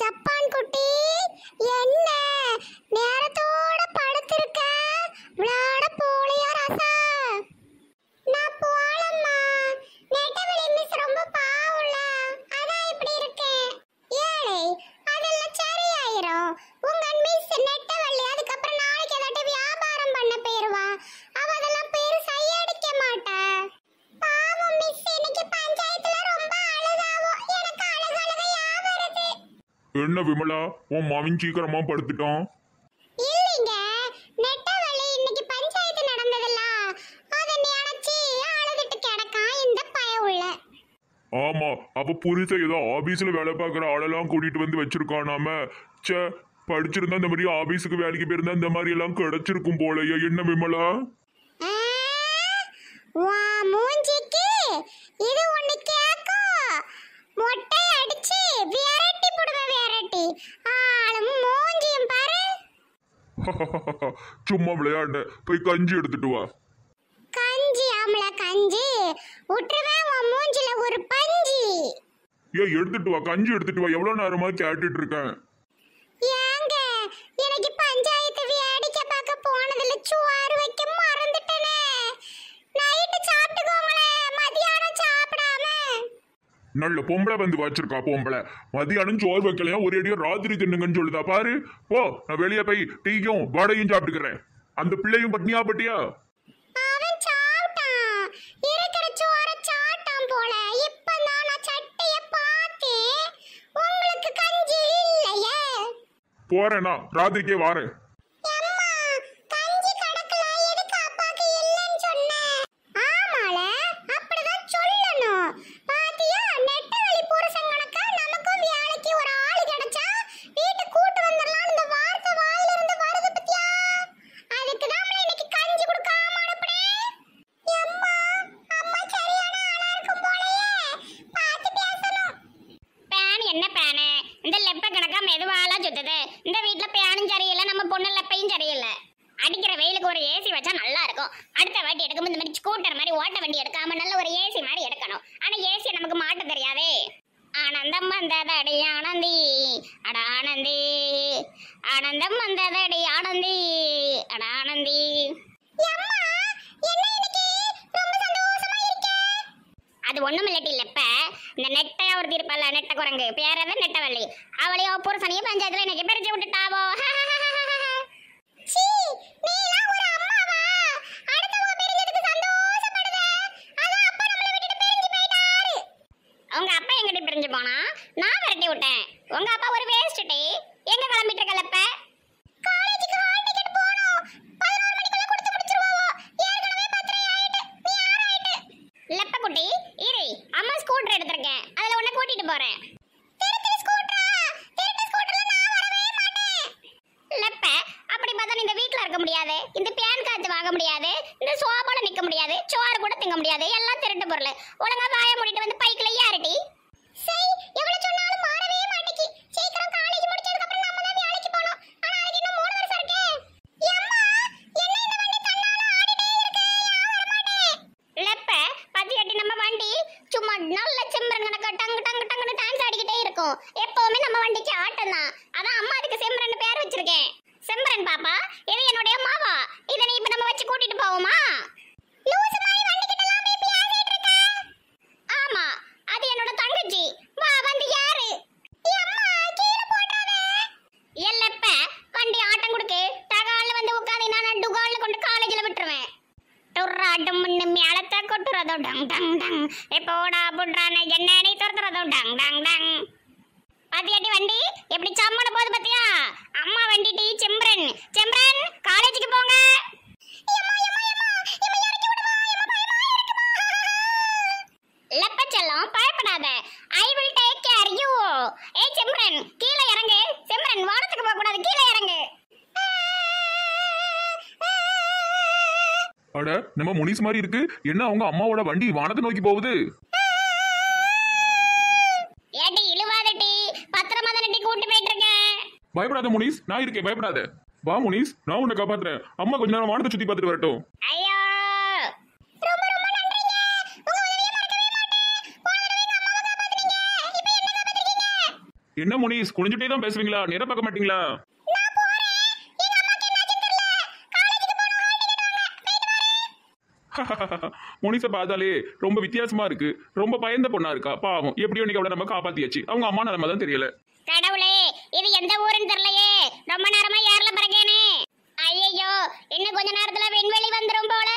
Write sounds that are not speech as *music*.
ಚಪ್ಪ என்ன விமலா உன் மாவின் சீக்கிரமா படுத்துட்டான் இல்லைங்க நெட்டவழி இன்னைக்கு பஞ்சாயத்து நடந்ததெல்லாம் ஆமா அப்ப ஏதோ ஆபீஸ்ல வேலை பார்க்குற ஆளெல்லாம் கூட்டிட்டு வந்து வச்சிருக்கானாம சே படிச்சிருந்தா இந்த மாதிரி ஆபீஸுக்கு வேலைக்கு போயிருந்தா இந்த மாதிரி எல்லாம் கிடைச்சிருக்கும் போலயே என்ன விமலா வா மூஞ்சிக்கு இது ஒண்ணு மொட்டை அடிச்சு *laughs* சும்மா விளையாட போய் கஞ்சி எடுத்துட்டு வா கஞ்சி ஆம்ல கஞ்சி உற்றுவேன் உன் மூஞ்சில ஒரு பஞ்சி ஏ எடுத்துட்டு வா கஞ்சி எடுத்துட்டு வா எவ்வளவு நேரமா கேட்டுட்டு இருக்கேன் நல்ல பொம்பளை வந்து வச்சிருக்கா பொம்பளை மதியானம் சோறு வைக்கலையா ஒரே அடியோ ராத்திரி தின்னுங்கன்னு சொல்லுதா பாரு போ நான் வெளியே போய் டீயும் வடையும் சாப்பிட்டுக்கிறேன் அந்த பிள்ளையும் பட்னியா பட்டியா போறேன்னா ராத்திரிக்கே வாரேன் வந்தது இந்த வீட்டுல பேனும் சரியில்லை நம்ம பொண்ணுல எப்பையும் சரியில்லை அடிக்கிற வெயிலுக்கு ஒரு ஏசி வச்சா நல்லா இருக்கும் அடுத்த வாட்டி எடுக்கும் இந்த மாதிரி ஸ்கூட்டர் மாதிரி ஓட்ட வண்டி எடுக்காம நல்ல ஒரு ஏசி மாதிரி எடுக்கணும் ஆனா ஏசி நமக்கு மாட்ட தெரியாதே ஆனந்தம் வந்ததடி ஆனந்தி அட ஆனந்தி ஆனந்தம் வந்ததடி ஆனந்தி அட ஆனந்தி அது ஒண்ணும் இல்லட்டி இல்லப்ப இந்த நெட்டையா ஒரு இருப்பல்ல நெட்ட குரங்கு பேரதான் நெட்டவள்ளி அவளையோ புருஷனையும் பஞ்சாயத்துல எனக்கு பிரிச்சு விட்டுட்டாவோ அப்பா பிரிஞ்சு போனா நான் விட்டேன் அப்பா ஒரு லெப்ப இரு அம்மா ஸ்கூட்டர் எடுத்திருக்கேன் போறேன் முடியாது எல்லாம் திருட்டு பொருள் ஒழுங்கா வாய மூடிட்டு வந்து பைக்ல ஏறடி சரி எவ்வளவு சொன்னாலும் மாறவே மாட்டேக்கி சீக்கிரம் காலேஜ் முடிச்சதுக்கு அப்புறம் நம்ம தான் வேலைக்கு போணும் ஆனா அதுக்கு இன்னும் மூணு வருஷம் இருக்கு அம்மா என்ன இந்த வண்டி தன்னால ஆடிட்டே இருக்கு யாரும் மாட்டேன் லெப்ப பத்தி அடி நம்ம வண்டி சும்மா நல்ல செம்பரன் கணக்க டங்கு டங்கு டங்குன்னு டான்ஸ் ஆடிக்கிட்டே இருக்கும் எப்பவுமே நம்ம வண்டிக்கு ஆட்டம் தான் அதான் அம்மா அதுக்கு செம்பரன் பேர் வச்சிருக்கேன் செம்பரன் பாப்பா இது என்னுடைய மாவா இதை நீ இப்ப நம்ம வச்சு கூட்டிட்டு போவோமா துரத்துறதும் டங் டங் டங் எப்போடா புட்றான என்னனை துரத்துறதும் டங் டங் டங் அட நம்ம முனிஸ் மாதிரி இருக்கு என்ன அவங்க அம்மாவோட வண்டி வானத்தை நோக்கி போகுது ஏடி இழுவாதடி பயப்படாத முனிஸ் நான் இருக்கேன் பயப்படாத வா முனிஸ் நான் உன்னை காப்பாத்துறேன் அம்மா கொஞ்ச நேரம் வானத்தை சுத்தி பார்த்துட்டு வரட்டும் என்ன காப்பாத்துறீங்க என்ன முனிஸ் குனிஞ்சிட்டே தான் பேசுவீங்களா நேரம் பார்க்க மாட்டீங்களா முனிசை பார்த்தாலே ரொம்ப வித்தியாசமா இருக்கு ரொம்ப பயந்த பொண்ணா இருக்கா பாவம் எப்படியோ நீங்க அவளை நம்ம காப்பாத்தியாச்சு அவங்க அம்மா நிலைமை தான் தெரியல கடவுளே இது எந்த ஊருன்னு தெரியலையே ரொம்ப நேரமா ஏறல பிறகேனே ஐயோ இன்னும் கொஞ்ச நேரத்துல விண்வெளி வந்துரும் போல